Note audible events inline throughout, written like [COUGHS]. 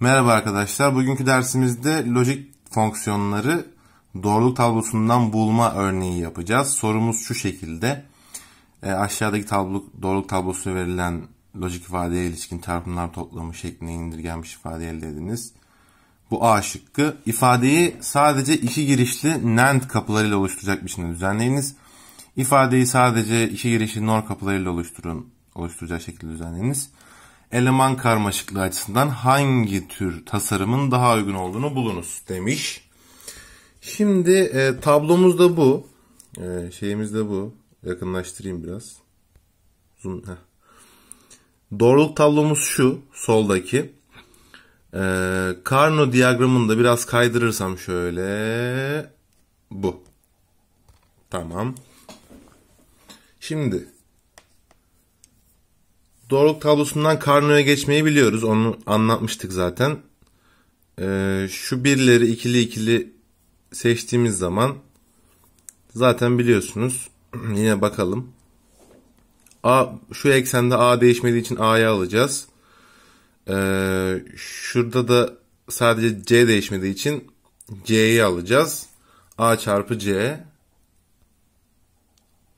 Merhaba arkadaşlar. Bugünkü dersimizde lojik fonksiyonları doğruluk tablosundan bulma örneği yapacağız. Sorumuz şu şekilde. E, aşağıdaki tablo, doğruluk tablosu verilen lojik ifadeye ilişkin çarpımlar toplamı şeklinde indirgenmiş ifade elde ediniz. Bu A şıkkı. İfadeyi sadece iki girişli NAND kapılarıyla oluşturacak biçimde düzenleyiniz. İfadeyi sadece iki girişli NOR kapılarıyla oluşturun, oluşturacak şekilde düzenleyiniz eleman karmaşıklığı açısından hangi tür tasarımın daha uygun olduğunu bulunuz demiş. Şimdi e, tablomuz da bu. E, şeyimiz de bu. Yakınlaştırayım biraz. Zoom. Heh. Doğruluk tablomuz şu soldaki. E, Carnot diyagramını da biraz kaydırırsam şöyle bu. Tamam. Şimdi Doğruluk tablosundan karnoya geçmeyi biliyoruz. Onu anlatmıştık zaten. Ee, şu birleri ikili ikili seçtiğimiz zaman zaten biliyorsunuz. [CLEARS THROAT] Yine bakalım. A, şu eksende A değişmediği için A'yı alacağız. Ee, şurada da sadece C değişmediği için C'yi alacağız. A çarpı C.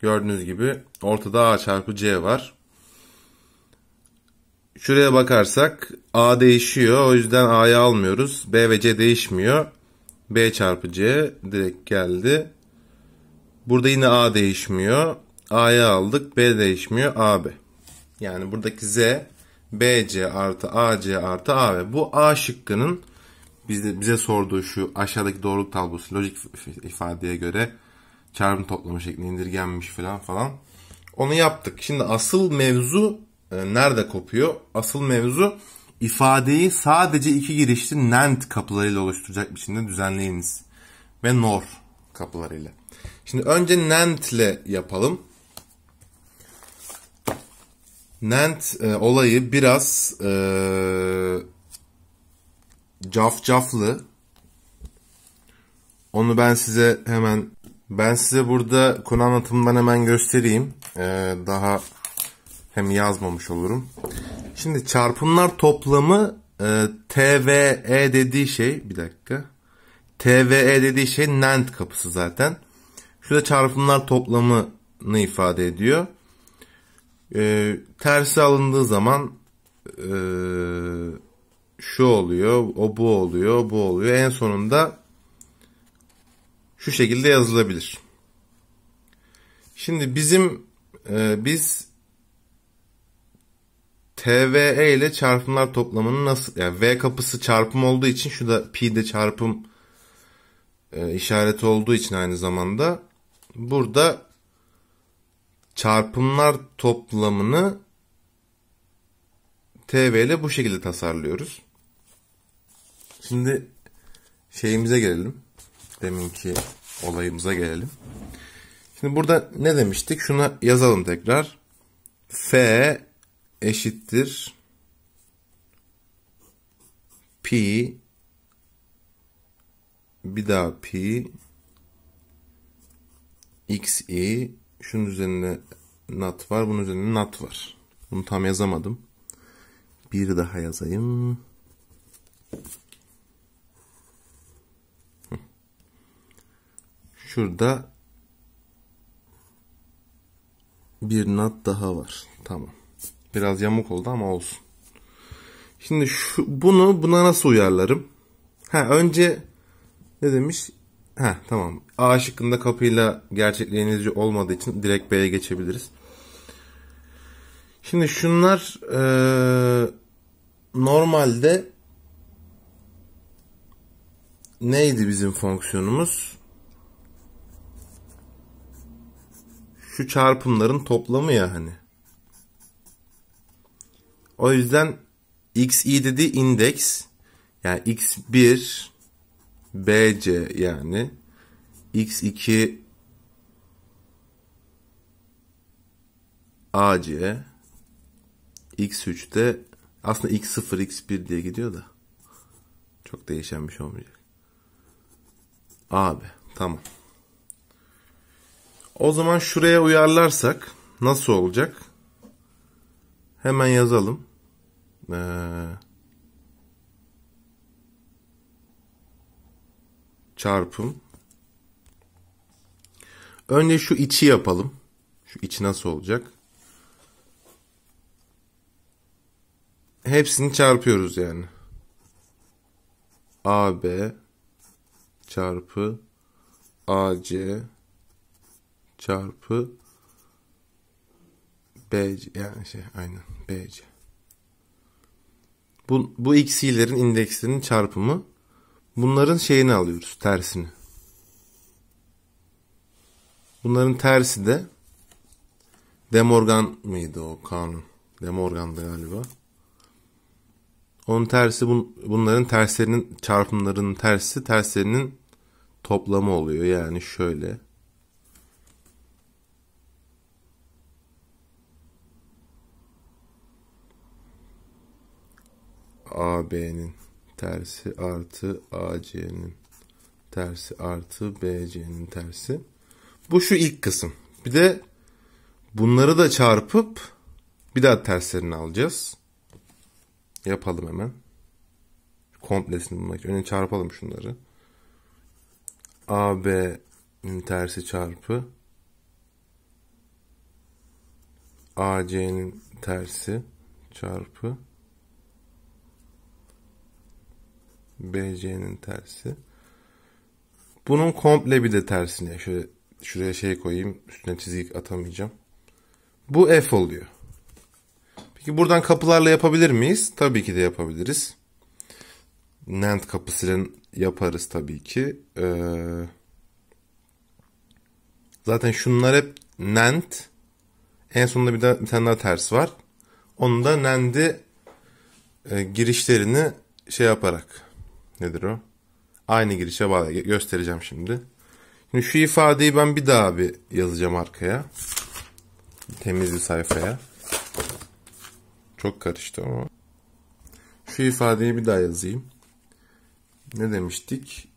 Gördüğünüz gibi ortada A çarpı C var. Şuraya bakarsak A değişiyor. O yüzden A'yı almıyoruz. B ve C değişmiyor. B çarpı C direkt geldi. Burada yine A değişmiyor. A'yı aldık. B değişmiyor. AB. Yani buradaki Z BC artı AC artı AB. Bu A şıkkının bizde bize sorduğu şu aşağıdaki doğruluk tablosu lojik ifadeye göre çarpım toplamı şeklinde indirgenmiş falan falan. Onu yaptık. Şimdi asıl mevzu e, nerede kopuyor? Asıl mevzu ifadeyi sadece iki girişli NAND kapılarıyla oluşturacak biçimde düzenleyiniz. Ve NOR kapılarıyla. Şimdi önce NAND ile yapalım. NAND e, olayı biraz e, cafcaflı. Onu ben size hemen ben size burada konu anlatımından hemen göstereyim. Ee, daha hem yazmamış olurum. Şimdi çarpımlar toplamı e, TVE dediği şey bir dakika. TVE dediği şey NAND kapısı zaten. Şurada çarpımlar toplamını ifade ediyor. E, tersi alındığı zaman e, şu oluyor, o bu oluyor, bu oluyor. En sonunda şu şekilde yazılabilir. Şimdi bizim e, biz TVE ile çarpımlar toplamını nasıl yani V kapısı çarpım olduğu için şu da pi de çarpım e, işareti olduğu için aynı zamanda burada çarpımlar toplamını TV e ile bu şekilde tasarlıyoruz. Şimdi şeyimize gelelim. Deminki olayımıza gelelim. Şimdi burada ne demiştik? Şuna yazalım tekrar. F eşittir pi bir daha pi xi şunun üzerine nat var bunun üzerine nat var. Bunu tam yazamadım. Bir daha yazayım. Şurada bir nat daha var. Tamam. Biraz yamuk oldu ama olsun. Şimdi şu, bunu buna nasıl uyarlarım? Ha önce ne demiş? Ha tamam. A şıkkında kapıyla gerçekleştirici olmadığı için direkt B'ye geçebiliriz. Şimdi şunlar e, normalde neydi bizim fonksiyonumuz? Şu çarpımların toplamı ya hani. O yüzden x i dedi indeks. Yani x1 bc yani x2 ac x de aslında x0 x1 diye gidiyor da çok değişen bir şey olmayacak. Abi tamam. O zaman şuraya uyarlarsak nasıl olacak? Hemen yazalım. Ee, çarpım. Önce şu içi yapalım. Şu içi nasıl olacak? Hepsini çarpıyoruz yani. AB çarpı AC çarpı BC yani şey aynen BC. Bu, bu x'ilerin indekslerinin çarpımı. Bunların şeyini alıyoruz tersini. Bunların tersi de De Morgan mıydı o kanun? De Morgan'dı galiba. Onun tersi bun, bunların terslerinin çarpımlarının tersi terslerinin toplamı oluyor. Yani şöyle. AB'nin tersi artı AC'nin tersi artı BC'nin tersi. Bu şu ilk kısım. Bir de bunları da çarpıp bir daha terslerini alacağız. Yapalım hemen. Komplesini bulmak için. Önce çarpalım şunları. AB'nin tersi çarpı AC'nin tersi çarpı BC'nin tersi. Bunun komple bir de tersini şöyle şuraya şey koyayım. Üstüne çizik atamayacağım. Bu F oluyor. Peki buradan kapılarla yapabilir miyiz? Tabii ki de yapabiliriz. NAND kapısıyla yaparız tabii ki. Ee, zaten şunlar hep NAND. En sonunda bir, daha, bir tane daha ters var. Onu da NAND'i e, girişlerini şey yaparak Nedir o? Aynı girişe bağlı. Göstereceğim şimdi. Şimdi şu ifadeyi ben bir daha bir yazacağım arkaya. Temiz bir sayfaya. Çok karıştı ama. Şu ifadeyi bir daha yazayım. Ne demiştik?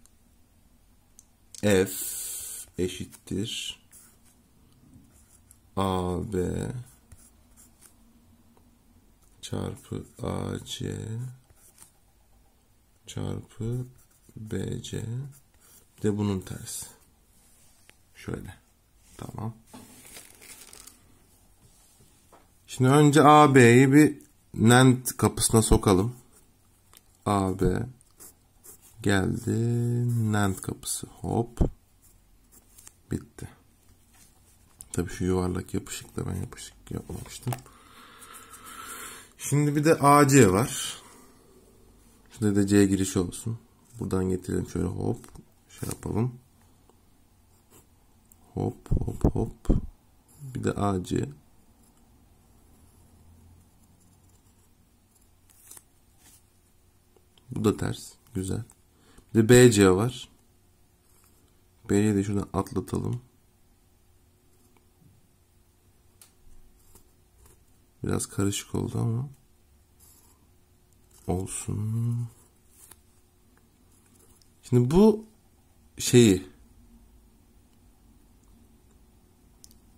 F eşittir AB çarpı AC çarpı BC de bunun tersi. Şöyle. Tamam. Şimdi önce AB'yi bir NAND kapısına sokalım. AB geldi NAND kapısı. Hop. Bitti. Tabii şu yuvarlak yapışıkla ben yapışık yapmamıştım. Şimdi bir de AC var. Şurada de C girişi olsun. Buradan getirelim şöyle hop. Şey yapalım. Hop hop hop. Bir de AC. Bu da ters. Güzel. Bir de BC var. B'yi de şuradan atlatalım. Biraz karışık oldu ama olsun. Şimdi bu şeyi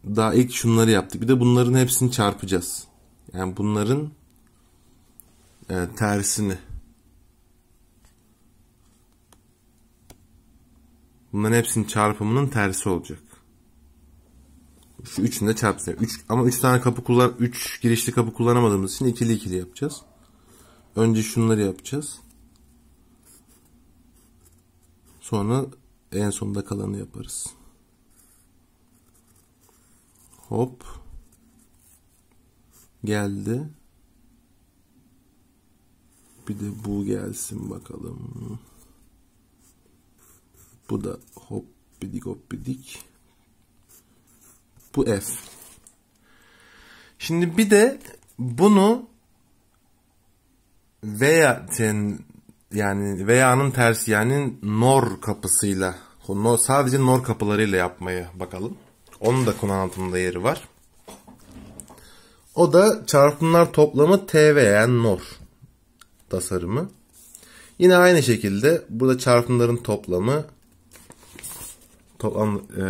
daha ilk şunları yaptık. Bir de bunların hepsini çarpacağız. Yani bunların e, tersini. Bunların hepsinin çarpımının tersi olacak. Şu üçünü de çarpacağız. Üç, ama üç tane kapı kullan, üç girişli kapı kullanamadığımız için ikili ikili yapacağız. Önce şunları yapacağız. Sonra en sonda kalanı yaparız. Hop. Geldi. Bir de bu gelsin bakalım. Bu da hop bidik hop bidik. Bu F. Şimdi bir de bunu veya ten yani veya'nın tersi yani nor kapısıyla no, sadece nor kapılarıyla yapmayı bakalım. Onun da konu anlatımında yeri var. O da çarpımlar toplamı TVN nor tasarımı. Yine aynı şekilde burada çarpımların toplamı toplam e,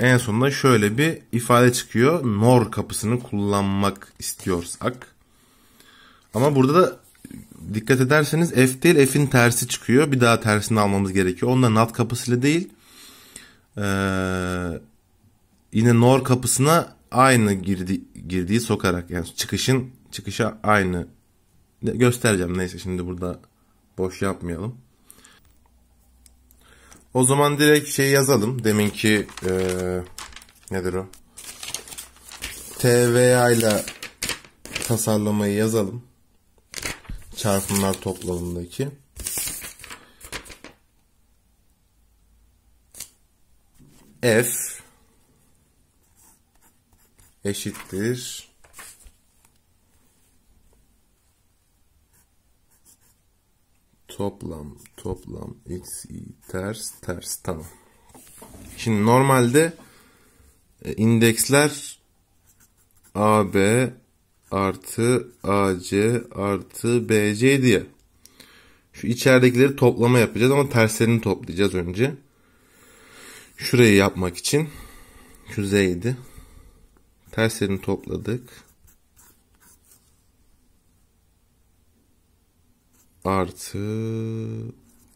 en sonunda şöyle bir ifade çıkıyor. Nor kapısını kullanmak istiyorsak. Ama burada da dikkat ederseniz F değil F'in tersi çıkıyor. Bir daha tersini almamız gerekiyor. Onda NAT kapısıyla değil. Ee, yine NOR kapısına aynı girdi, girdiği sokarak yani çıkışın çıkışa aynı göstereceğim. Neyse şimdi burada boş yapmayalım. O zaman direkt şey yazalım. Deminki e, nedir o? TVA ile tasarlamayı yazalım çarpımlar toplamındaki. F eşittir toplam toplam x eksi ters ters tamam. Şimdi normalde e, indeksler a b artı AC artı BC diye. Şu içeridekileri toplama yapacağız ama terslerini toplayacağız önce. Şurayı yapmak için. Şu Z'ydi. Terslerini topladık. Artı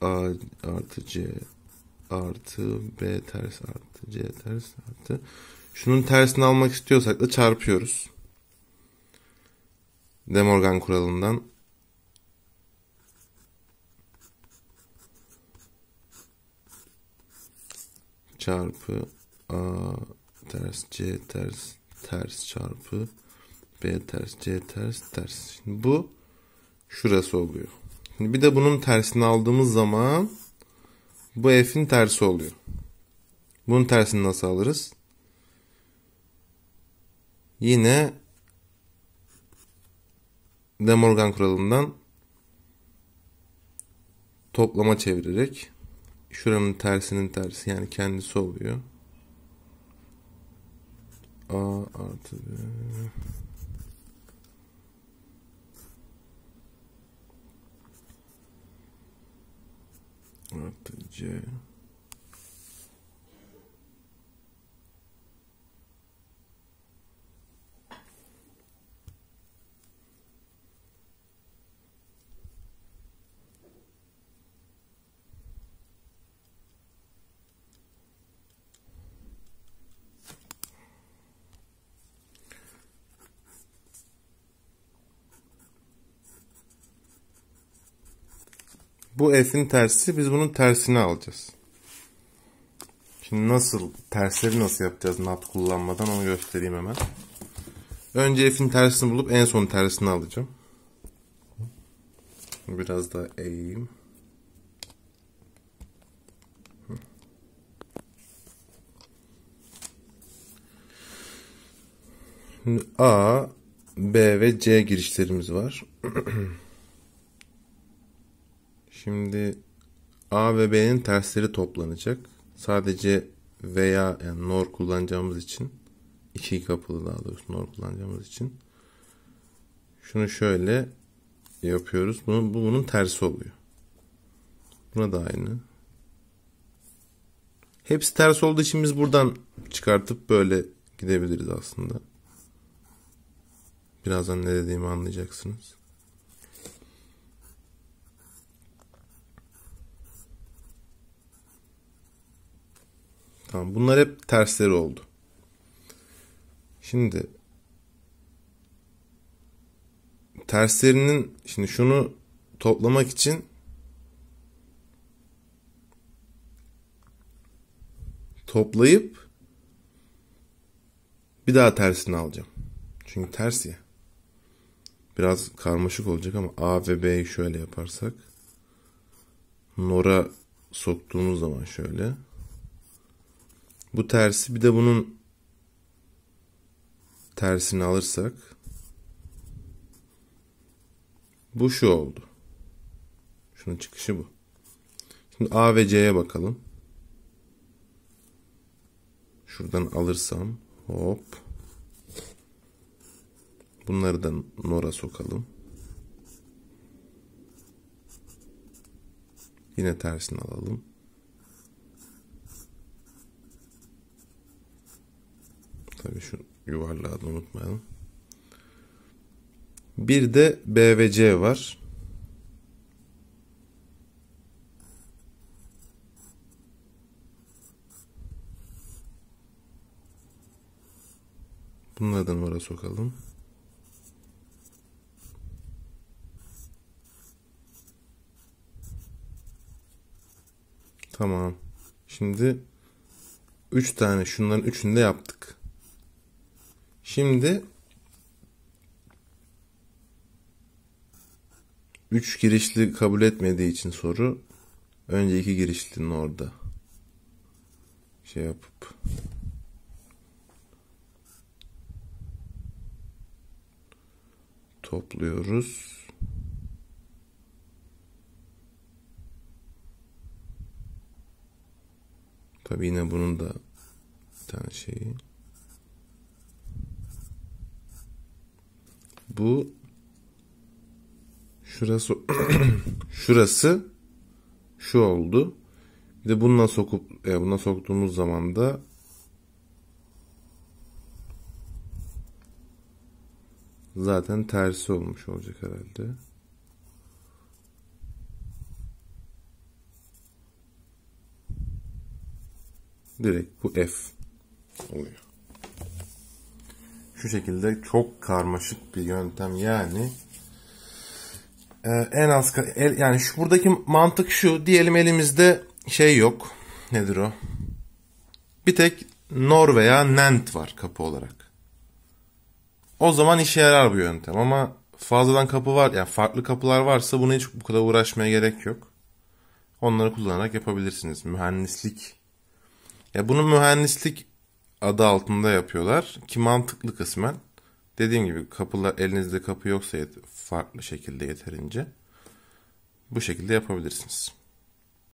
A artı C artı B ters artı C ters artı. Şunun tersini almak istiyorsak da çarpıyoruz. De Morgan kuralından çarpı A ters C ters ters çarpı B ters C ters ters. Şimdi bu şurası oluyor. Şimdi bir de bunun tersini aldığımız zaman bu f'in tersi oluyor. Bunun tersini nasıl alırız? Yine de Morgan kuralından toplama çevirerek şuranın tersinin tersi yani kendisi oluyor. A artı B. artı C Bu s'in tersi biz bunun tersini alacağız. Şimdi nasıl tersleri nasıl yapacağız not kullanmadan onu göstereyim hemen. Önce f'in tersini bulup en son tersini alacağım. Biraz daha eğeyim. Şimdi A, B ve C girişlerimiz var. [CLEARS THROAT] Şimdi A ve B'nin tersleri toplanacak. Sadece veya yani nor kullanacağımız için iki kapılı daha doğrusu nor kullanacağımız için şunu şöyle yapıyoruz. Bunu, bu bunun tersi oluyor. Buna da aynı. Hepsi ters olduğu için biz buradan çıkartıp böyle gidebiliriz aslında. Birazdan ne dediğimi anlayacaksınız. Tamam bunlar hep tersleri oldu. Şimdi terslerinin şimdi şunu toplamak için toplayıp bir daha tersini alacağım. Çünkü ters ya. Biraz karmaşık olacak ama A ve B'yi şöyle yaparsak. Nora soktuğumuz zaman şöyle. Bu tersi bir de bunun tersini alırsak bu şu oldu. Şunun çıkışı bu. Şimdi A ve C'ye bakalım. Şuradan alırsam hop. Bunları da Nora sokalım. Yine tersini alalım. Tabii şu yuvarlağı da unutmayalım. Bir de B ve C var. Bunları da numara sokalım. Tamam. Şimdi 3 tane şunların üçünü de yaptık. Şimdi 3 girişli kabul etmediği için soru önce 2 girişlinin orada şey yapıp topluyoruz. Tabii yine bunun da bir tane şeyi. Bu şurası [COUGHS] şurası şu oldu. Bir de bununla sokup e, buna soktuğumuz zaman da zaten tersi olmuş olacak herhalde. Direkt bu F oluyor şu şekilde çok karmaşık bir yöntem yani e, en az el, yani şu buradaki mantık şu diyelim elimizde şey yok nedir o bir tek Nor veya Nent var kapı olarak o zaman işe yarar bu yöntem ama fazladan kapı var yani farklı kapılar varsa bunu hiç bu kadar uğraşmaya gerek yok onları kullanarak yapabilirsiniz mühendislik ya bunu mühendislik adı altında yapıyorlar ki mantıklı kısmen. Dediğim gibi kapılar elinizde kapı yoksa farklı şekilde yeterince bu şekilde yapabilirsiniz.